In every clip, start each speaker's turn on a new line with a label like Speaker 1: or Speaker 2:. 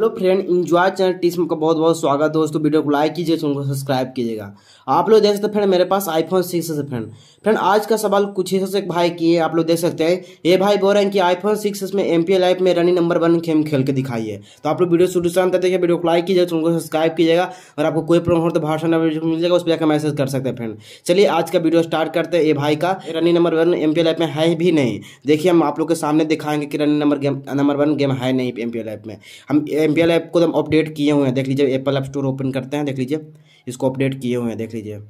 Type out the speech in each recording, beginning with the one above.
Speaker 1: hello friend enjoy channel team का बहुत बहुत स्वागत है दोस्तों वीडियो को लाइक कीजिए चैनल को सब्सक्राइब कीजिएगा आप लोग देख सकते हैं फ्रेंड मेरे पास आईफोन सिक्स है फ्रेंड फ्रेंड आज का सवाल कुछ हिस्सों से भाई किए आप लोग देख सकते हैं ये भाई बोल रहे हैं कि आईफोन सिक्स में एम पी लाइफ में रनिंग नंबर वन गेम खेल के दिखाइए तो आप लोग वीडियो शुरू से अंत देखिए वीडियो को लाइक कीजिए चैनल को सब्सक्राइब कीजिएगा और आपको कोई प्रॉब्लम हो तो बाहर से मिल जाएगा उस पर मैसेज कर सकते हैं फ्रेंड चलिए आज का वीडियो स्टार्ट करते हैं ये भाई का running number one M P life में है भी नहीं देखिए हम आप लोग के सामने दिखाएंगे कि running number game number one game है नहीं एम पी लाइफ में हम एल ऐप को तो हम अपडेट किए हुए हैं देख लीजिए एप्पल ऐप स्टोर ओपन करते हैं देख लीजिए इसको अपडेट किए हुए हैं देख लीजिए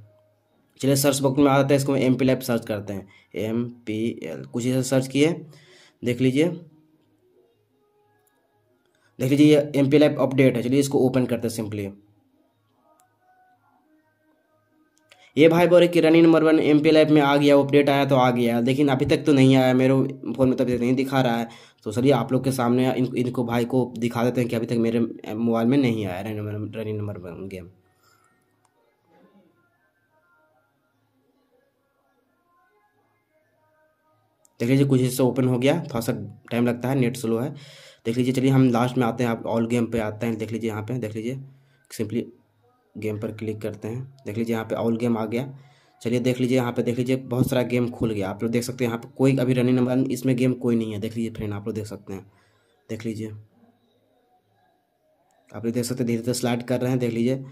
Speaker 1: चलिए सर्च बॉक्स में आ जाता है इसको एम पी ऐप सर्च करते हैं एम पी एल कुछ ऐसे सर्च किए देख लीजिए देख लीजिए ये M P L app update है चलिए इसको ओपन करते हैं सिंपली ये भाई बोल रहे कि running number one M P life में आ गया अपडेट आया तो आ गया लेकिन अभी तक तो नहीं आया मेरे फ़ोन में तब तो तक नहीं दिखा रहा है तो चलिए आप लोग के सामने इन, इनको भाई को दिखा देते हैं कि अभी तक मेरे मोबाइल में नहीं आया रनिंग नंबर वन गेम देख लीजिए कुछ हिस्सा ओपन हो गया थोड़ा सा टाइम लगता है नेट स्लो है देख लीजिए चलिए हम लास्ट में आते हैं आप ऑल गेम पे आते हैं देख लीजिए यहाँ पे देख लीजिए सिंपली गेम पर क्लिक करते हैं देख लीजिए यहाँ पे ऑल गेम आ गया चलिए देख लीजिए यहाँ पे देख लीजिए बहुत सारा गेम खुल गया आप लोग देख सकते हैं यहाँ पे कोई अभी रनिंग नंबर इसमें गेम कोई नहीं है देख लीजिए फ्रेंड आप लोग देख सकते हैं देख लीजिए आप लोग देख सकते हैं धीरे धीरे स्लाइड कर रहे हैं देख लीजिए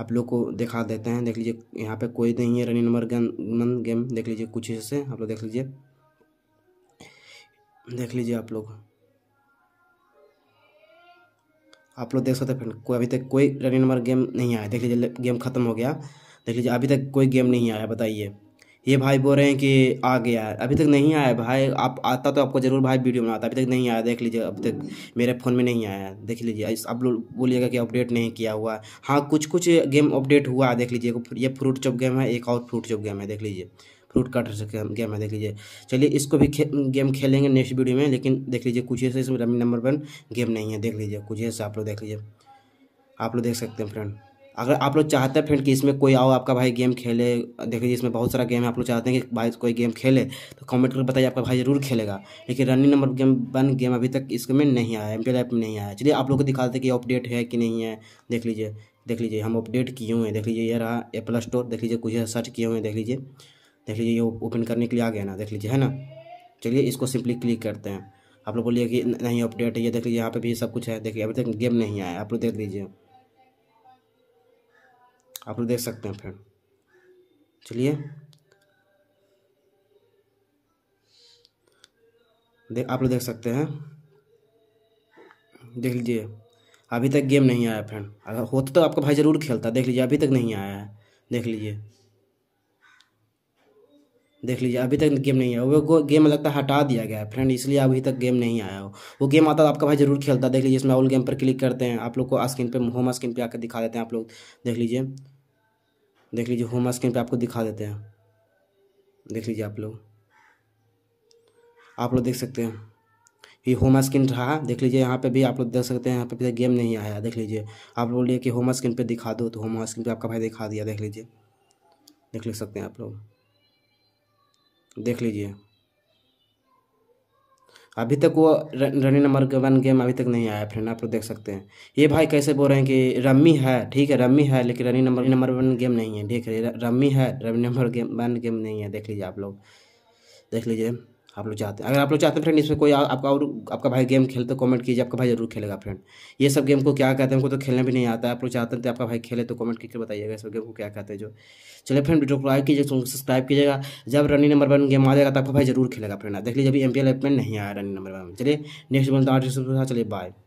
Speaker 1: आप लोग को दिखा देते हैं देख लीजिए यहाँ पे कोई नहीं है रनिंग नंबर गन गेम देख लीजिए कुछ इससे आप लोग देख लीजिए देख लीजिए आप लोग आप लोग देख सकते हैं फ्रेंड कोई अभी तक कोई रनिंग नंबर गेम नहीं आया देख लीजिए गेम खत्म हो गया देख लीजिए अभी तक कोई गेम नहीं आया बताइए ये भाई बोल रहे हैं कि आ गया है अभी तक नहीं आया भाई आप आता तो आपको ज़रूर भाई वीडियो बनाता अभी तक नहीं आया देख लीजिए अब तक मेरे फ़ोन में नहीं आया देख लीजिए आप लोग बोलिएगा कि अपडेट नहीं किया हुआ हाँ कुछ कुछ गेम अपडेट हुआ है देख लीजिए ये फ्रूट चॉप गेम है एक और फ्रूट चॉप गेम है देख लीजिए फ्रूट से गेम है देख लीजिए चलिए इसको भी खे, गेम खेलेंगे नेक्स्ट वीडियो में लेकिन देख लीजिए कुछ ऐसे इसमें रमी नंबर वन गेम नहीं है देख लीजिए कुछ ऐसे आप लोग देख लीजिए आप लोग देख सकते हैं फ्रेंड अगर आप लोग चाहते हैं फ्रेंड कि इसमें कोई आओ आपका भाई गेम खेले देख लीजिए इसमें बहुत सारा गेम है आप लोग चाहते हैं कि भाई कोई गेम खेले तो कमेंट करके बताइए आपका भाई जरूर खेलेगा लेकिन running number game one game अभी तक इसमें नहीं आया एम पी में नहीं आया चलिए आप लोग को दिखाते हैं कि अपडेट है कि नहीं है देख लीजिए देख लीजिए हम अपडेट किए हुए हैं देख लीजिए ये रहा प्लस स्टोर देख लीजिए कुछ सर्च किए हुए हैं देख लीजिए देख लीजिए ये ओपन करने के लिए आ गया ना देख लीजिए है ना चलिए इसको सिंपली क्लिक करते हैं आप लोग बोलिए कि नहीं अपडेट है ये देख लीजिए यहाँ पे भी सब कुछ है देखिए अभी तक गेम नहीं आया आप लोग देख लीजिए आप लोग देख सकते हैं फ्रेंड चलिए देख आप लोग देख सकते हैं देख लीजिए अभी तक गेम नहीं आया फ्रेंड अगर होता तो आपका भाई ज़रूर खेलता देख लीजिए अभी तक नहीं आया है देख लीजिए देख लीजिए अभी तक गेम नहीं आया वो गेम लगता है हटा दिया गया है फ्रेंड इसलिए अभी तक गेम नहीं आया हो वो गेम आता तो आपका भाई ज़रूर खेलता देख लीजिए इसमें ऑल गेम पर क्लिक करते हैं आप लोग को स्क्रीन पर होम स्क्रीन पर आकर दिखा देते हैं आप लोग देख लीजिए देख लीजिए होम स्क्रीन पे आपको दिखा देते हैं देख लीजिए आप लोग आप लोग देख सकते हैं ये होम स्क्रीन रहा देख लीजिए यहाँ पे भी आप लोग देख सकते हैं यहाँ पे भी गेम नहीं आया देख लीजिए आप लोग बोलिए कि होम स्क्रीन पे दिखा दो तो होम स्क्रीन पे आपका भाई दिखा दिया देख लीजिए देख लिख सकते हैं आप लोग देख लीजिए अभी तक वो रनिंग नंबर वन गेम अभी तक नहीं आया फ्रेंड आप लोग देख सकते हैं ये भाई कैसे बोल रहे हैं कि रम्मी है ठीक है रम्मी है लेकिन running number number one game नहीं है देख रहे रम्मी है running number game one game नहीं है देख लीजिए आप लोग देख लीजिए आप लोग चाहते हैं अगर आप लोग चाहते हैं फ्रेंड इसमें कोई आ, आपका और आपका भाई गेम खेल तो कमेंट कीजिए आपका भाई जरूर खेलेगा फ्रेंड ये सब गेम को क्या कहते हैं हमको तो खेलना भी नहीं आता है आप लोग चाहते हैं तो आपका भाई खेले तो कमेंट करके बताइएगा सब गेम को क्या कहते हैं जो चलिए फ्रेंड वीडियो को लाइक कीजिए सब्सक्राइब कीजिएगा जब रनिंग नंबर वन गेम आ जाएगा तो आपका भाई जरूर खेलेगा फ्रेंड देख लीजिए अभी एम पी एल नहीं आया रनिंग नंबर वन चलिए नेक्स्ट बनता है चलिए बाय